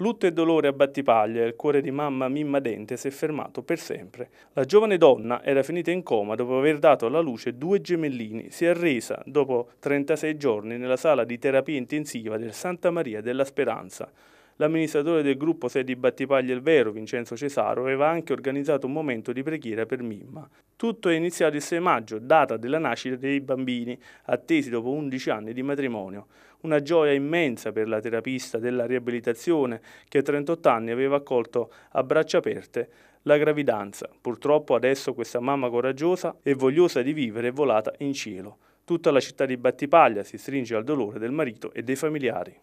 Lutto e dolore a battipaglia e il cuore di mamma Mimma Dente si è fermato per sempre. La giovane donna era finita in coma dopo aver dato alla luce due gemellini. Si è arresa dopo 36 giorni nella sala di terapia intensiva del Santa Maria della Speranza. L'amministratore del gruppo Sedi Battipaglia il Vero, Vincenzo Cesaro, aveva anche organizzato un momento di preghiera per Mimma. Tutto è iniziato il 6 maggio, data della nascita dei bambini, attesi dopo 11 anni di matrimonio. Una gioia immensa per la terapista della riabilitazione che a 38 anni aveva accolto a braccia aperte la gravidanza. Purtroppo adesso questa mamma coraggiosa e vogliosa di vivere è volata in cielo. Tutta la città di Battipaglia si stringe al dolore del marito e dei familiari.